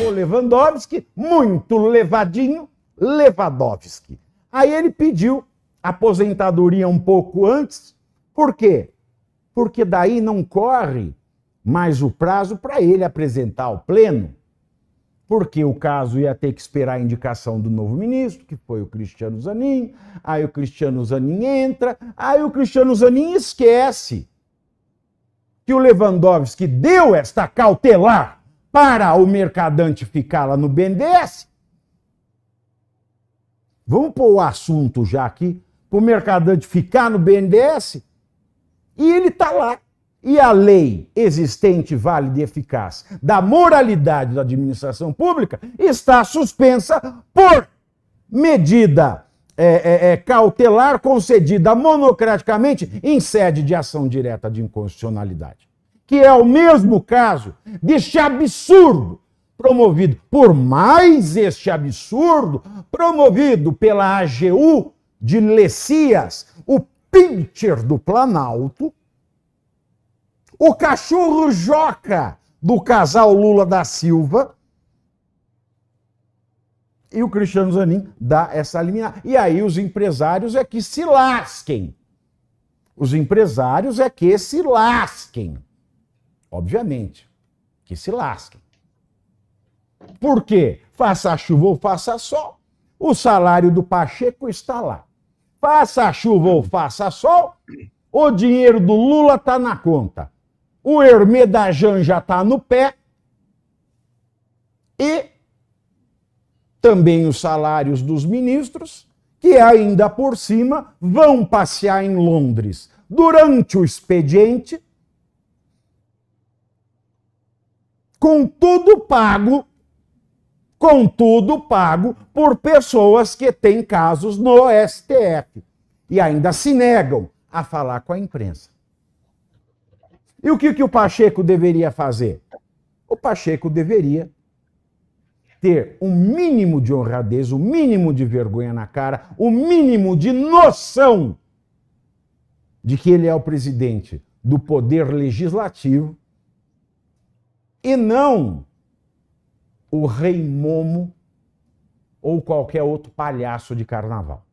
o Lewandowski, muito levadinho, Lewandowski. Aí ele pediu aposentadoria um pouco antes, por quê? Porque daí não corre mais o prazo para ele apresentar ao pleno porque o caso ia ter que esperar a indicação do novo ministro, que foi o Cristiano Zanin. Aí o Cristiano Zanin entra, aí o Cristiano Zanin esquece que o Lewandowski deu esta cautelar para o mercadante ficar lá no BNDES. Vamos pôr o assunto já aqui, para o mercadante ficar no BNDES, e ele está lá e a lei existente, válida e eficaz da moralidade da administração pública está suspensa por medida é, é, é, cautelar concedida monocraticamente em sede de ação direta de inconstitucionalidade. Que é o mesmo caso deste absurdo promovido, por mais este absurdo promovido pela AGU de Lessias, o pincher do Planalto, o cachorro Joca do casal Lula da Silva. E o Cristiano Zanin dá essa liminar. E aí os empresários é que se lasquem. Os empresários é que se lasquem. Obviamente, que se lasquem. Por quê? Faça chuva ou faça sol, o salário do Pacheco está lá. Faça chuva ou faça sol, o dinheiro do Lula está na conta o Hermê já está no pé e também os salários dos ministros, que ainda por cima vão passear em Londres. Durante o expediente, com tudo pago, com tudo pago por pessoas que têm casos no STF e ainda se negam a falar com a imprensa. E o que, que o Pacheco deveria fazer? O Pacheco deveria ter um mínimo de honradez, o um mínimo de vergonha na cara, o um mínimo de noção de que ele é o presidente do poder legislativo e não o rei Momo ou qualquer outro palhaço de carnaval.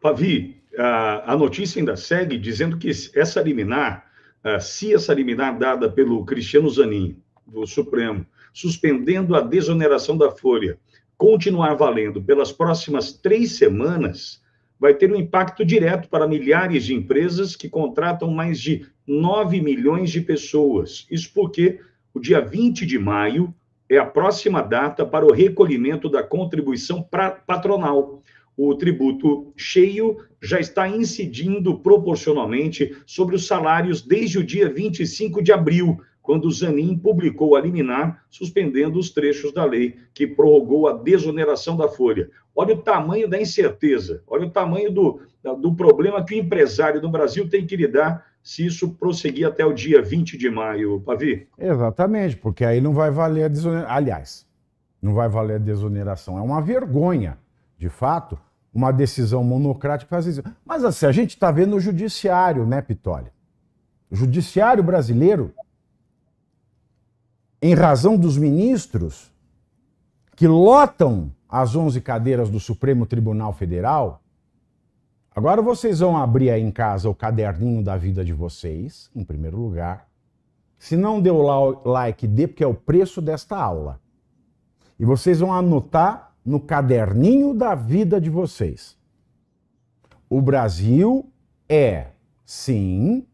Pavi, a, a notícia ainda segue dizendo que essa liminar, uh, se essa liminar dada pelo Cristiano Zanin, do Supremo, suspendendo a desoneração da folha, continuar valendo pelas próximas três semanas, vai ter um impacto direto para milhares de empresas que contratam mais de 9 milhões de pessoas. Isso porque o dia 20 de maio é a próxima data para o recolhimento da contribuição patronal o tributo cheio já está incidindo proporcionalmente sobre os salários desde o dia 25 de abril, quando o Zanin publicou a liminar suspendendo os trechos da lei que prorrogou a desoneração da folha. Olha o tamanho da incerteza, olha o tamanho do, do problema que o empresário do Brasil tem que lidar se isso prosseguir até o dia 20 de maio, Pavi. Exatamente, porque aí não vai valer a desoneração. Aliás, não vai valer a desoneração. É uma vergonha, de fato, uma decisão monocrática. Mas assim, a gente está vendo o judiciário, né, Pitoli? O judiciário brasileiro, em razão dos ministros que lotam as 11 cadeiras do Supremo Tribunal Federal, agora vocês vão abrir aí em casa o caderninho da vida de vocês, em primeiro lugar. Se não deu like, dê, porque é o preço desta aula. E vocês vão anotar no caderninho da vida de vocês. O Brasil é, sim,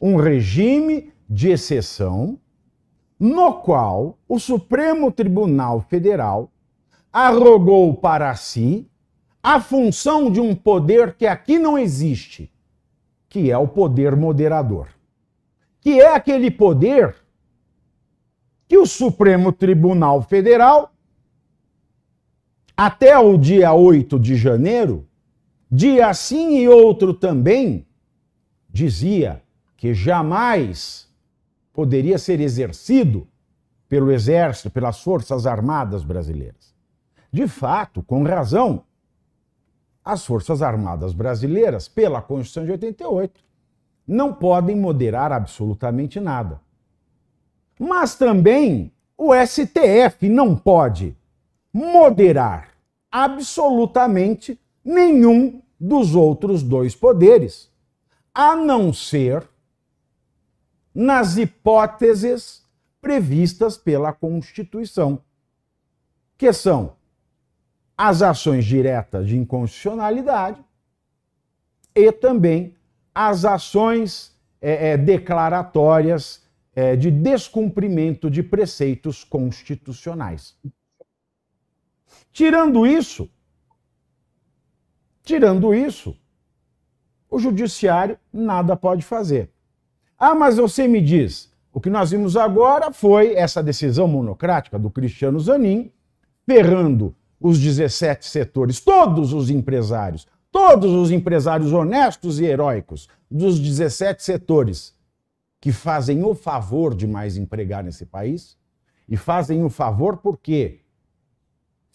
um regime de exceção no qual o Supremo Tribunal Federal arrogou para si a função de um poder que aqui não existe, que é o poder moderador, que é aquele poder que o Supremo Tribunal Federal até o dia 8 de janeiro, dia assim e outro também, dizia que jamais poderia ser exercido pelo Exército, pelas Forças Armadas brasileiras. De fato, com razão, as Forças Armadas brasileiras, pela Constituição de 88, não podem moderar absolutamente nada. Mas também o STF não pode moderar absolutamente nenhum dos outros dois poderes, a não ser nas hipóteses previstas pela Constituição, que são as ações diretas de inconstitucionalidade e também as ações é, é, declaratórias é, de descumprimento de preceitos constitucionais. Tirando isso, tirando isso, o judiciário nada pode fazer. Ah, mas você me diz, o que nós vimos agora foi essa decisão monocrática do Cristiano Zanin, ferrando os 17 setores, todos os empresários, todos os empresários honestos e heróicos dos 17 setores que fazem o favor de mais empregar nesse país e fazem o favor porque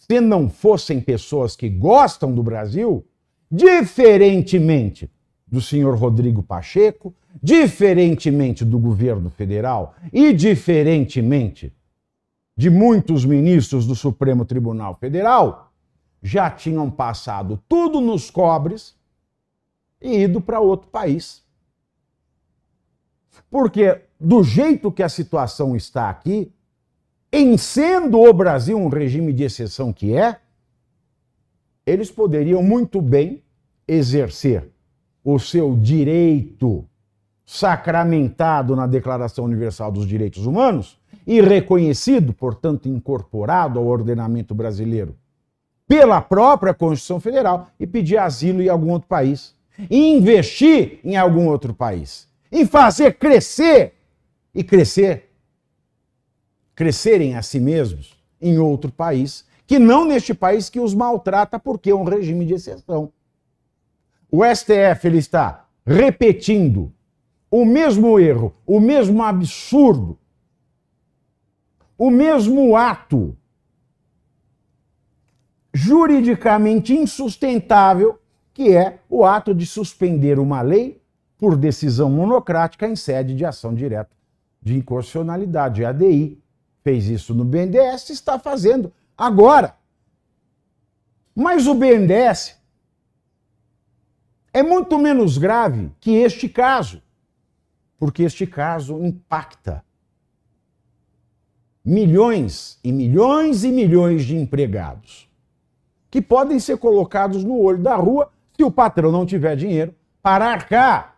se não fossem pessoas que gostam do Brasil, diferentemente do senhor Rodrigo Pacheco, diferentemente do governo federal e diferentemente de muitos ministros do Supremo Tribunal Federal, já tinham passado tudo nos cobres e ido para outro país. Porque do jeito que a situação está aqui, em sendo o Brasil um regime de exceção que é, eles poderiam muito bem exercer o seu direito sacramentado na Declaração Universal dos Direitos Humanos e reconhecido, portanto, incorporado ao ordenamento brasileiro pela própria Constituição Federal e pedir asilo em algum outro país, investir em algum outro país, e fazer crescer e crescer crescerem a si mesmos em outro país, que não neste país que os maltrata porque é um regime de exceção. O STF ele está repetindo o mesmo erro, o mesmo absurdo, o mesmo ato juridicamente insustentável, que é o ato de suspender uma lei por decisão monocrática em sede de ação direta de inconstitucionalidade, ADI, fez isso no BNDES, está fazendo agora. Mas o BNDES é muito menos grave que este caso, porque este caso impacta milhões e milhões e milhões de empregados que podem ser colocados no olho da rua se o patrão não tiver dinheiro para arcar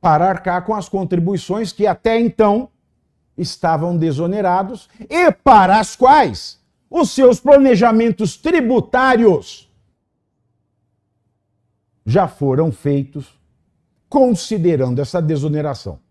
para arcar com as contribuições que até então estavam desonerados e para as quais os seus planejamentos tributários já foram feitos considerando essa desoneração.